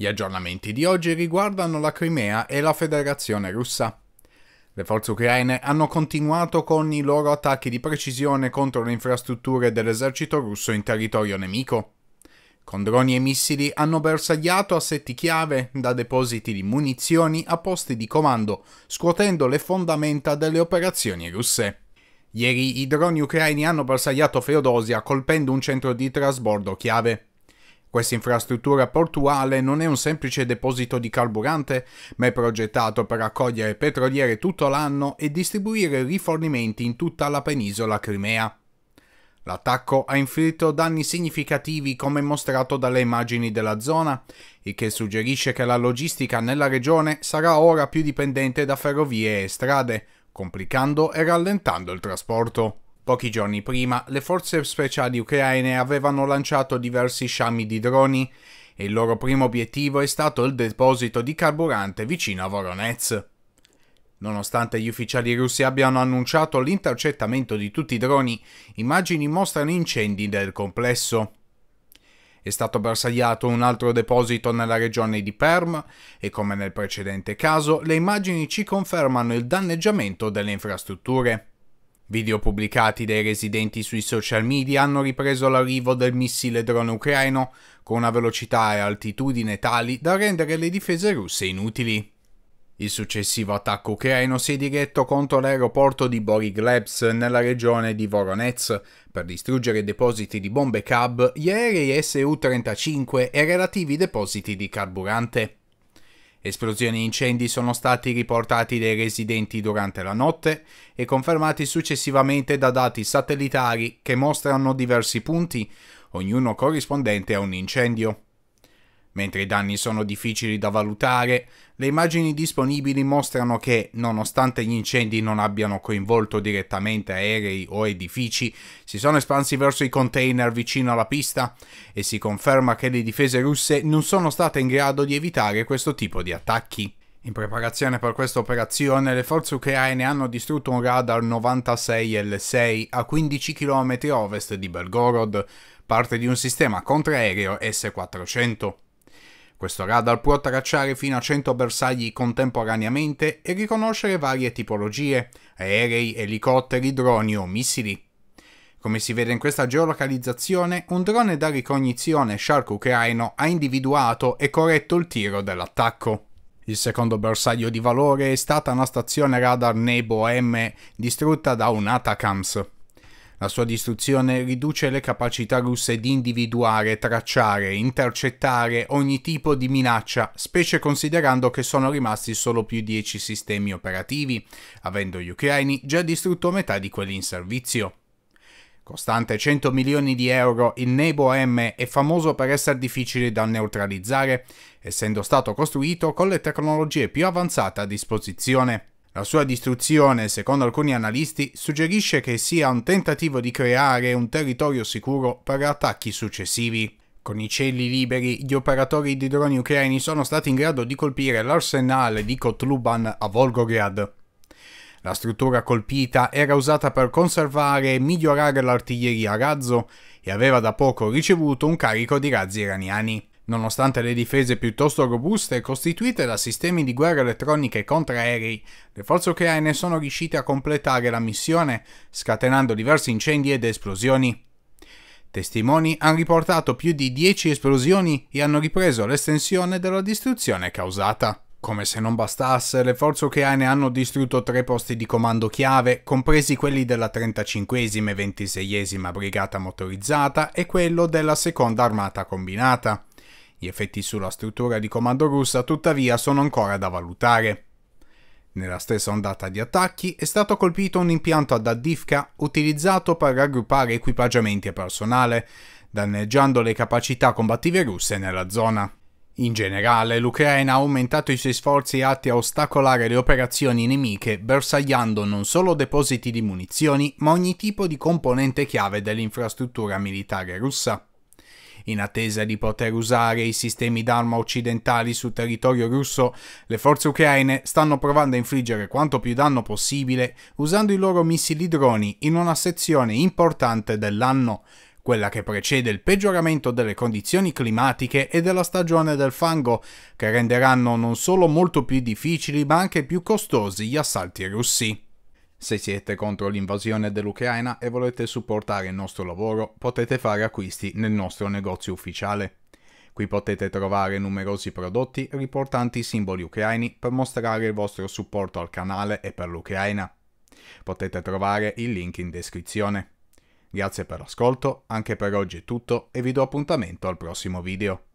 Gli aggiornamenti di oggi riguardano la Crimea e la Federazione russa. Le forze ucraine hanno continuato con i loro attacchi di precisione contro le infrastrutture dell'esercito russo in territorio nemico. Con droni e missili hanno bersagliato assetti chiave, da depositi di munizioni a posti di comando, scuotendo le fondamenta delle operazioni russe. Ieri i droni ucraini hanno bersagliato Feodosia colpendo un centro di trasbordo chiave. Questa infrastruttura portuale non è un semplice deposito di carburante, ma è progettato per accogliere petroliere tutto l'anno e distribuire rifornimenti in tutta la penisola crimea. L'attacco ha inflitto danni significativi come mostrato dalle immagini della zona, il che suggerisce che la logistica nella regione sarà ora più dipendente da ferrovie e strade, complicando e rallentando il trasporto. Pochi giorni prima, le forze speciali ucraine avevano lanciato diversi sciami di droni e il loro primo obiettivo è stato il deposito di carburante vicino a Voronezh. Nonostante gli ufficiali russi abbiano annunciato l'intercettamento di tutti i droni, immagini mostrano incendi del complesso. È stato bersagliato un altro deposito nella regione di Perm e come nel precedente caso le immagini ci confermano il danneggiamento delle infrastrutture. Video pubblicati dai residenti sui social media hanno ripreso l'arrivo del missile drone ucraino con una velocità e altitudine tali da rendere le difese russe inutili. Il successivo attacco ucraino si è diretto contro l'aeroporto di Boriglebs nella regione di Voronezh per distruggere depositi di bombe CAB, gli aerei Su-35 e relativi depositi di carburante. Esplosioni e incendi sono stati riportati dai residenti durante la notte e confermati successivamente da dati satellitari che mostrano diversi punti, ognuno corrispondente a un incendio. Mentre i danni sono difficili da valutare, le immagini disponibili mostrano che, nonostante gli incendi non abbiano coinvolto direttamente aerei o edifici, si sono espansi verso i container vicino alla pista e si conferma che le difese russe non sono state in grado di evitare questo tipo di attacchi. In preparazione per questa operazione, le forze ucraine hanno distrutto un radar 96L6 a 15 km ovest di Belgorod, parte di un sistema contraereo S-400. Questo radar può tracciare fino a 100 bersagli contemporaneamente e riconoscere varie tipologie, aerei, elicotteri, droni o missili. Come si vede in questa geolocalizzazione, un drone da ricognizione Shark ucraino ha individuato e corretto il tiro dell'attacco. Il secondo bersaglio di valore è stata una stazione radar Nebo M distrutta da un Atacams. La sua distruzione riduce le capacità russe di individuare, tracciare, intercettare ogni tipo di minaccia, specie considerando che sono rimasti solo più 10 sistemi operativi, avendo gli ucraini già distrutto metà di quelli in servizio. Costante 100 milioni di euro, il Nebo M è famoso per essere difficile da neutralizzare, essendo stato costruito con le tecnologie più avanzate a disposizione. La sua distruzione, secondo alcuni analisti, suggerisce che sia un tentativo di creare un territorio sicuro per attacchi successivi. Con i cieli liberi, gli operatori di droni ucraini sono stati in grado di colpire l'arsenale di Kotluban a Volgograd. La struttura colpita era usata per conservare e migliorare l'artiglieria a razzo e aveva da poco ricevuto un carico di razzi iraniani. Nonostante le difese piuttosto robuste costituite da sistemi di guerra elettronica e contraerei, le forze ucraine sono riuscite a completare la missione, scatenando diversi incendi ed esplosioni. Testimoni hanno riportato più di 10 esplosioni e hanno ripreso l'estensione della distruzione causata. Come se non bastasse, le forze ucraine hanno distrutto tre posti di comando chiave, compresi quelli della 35esima e 26esima brigata motorizzata e quello della seconda armata combinata. Gli effetti sulla struttura di comando russa tuttavia sono ancora da valutare. Nella stessa ondata di attacchi è stato colpito un impianto ad Addivka utilizzato per raggruppare equipaggiamenti e personale, danneggiando le capacità combattive russe nella zona. In generale, l'Ucraina ha aumentato i suoi sforzi atti a ostacolare le operazioni nemiche, bersagliando non solo depositi di munizioni, ma ogni tipo di componente chiave dell'infrastruttura militare russa. In attesa di poter usare i sistemi d'arma occidentali sul territorio russo, le forze ucraine stanno provando a infliggere quanto più danno possibile usando i loro missili droni in una sezione importante dell'anno quella che precede il peggioramento delle condizioni climatiche e della stagione del fango, che renderanno non solo molto più difficili ma anche più costosi gli assalti russi. Se siete contro l'invasione dell'Ucraina e volete supportare il nostro lavoro, potete fare acquisti nel nostro negozio ufficiale. Qui potete trovare numerosi prodotti riportanti i simboli ucraini per mostrare il vostro supporto al canale e per l'Ucraina. Potete trovare il link in descrizione. Grazie per l'ascolto, anche per oggi è tutto e vi do appuntamento al prossimo video.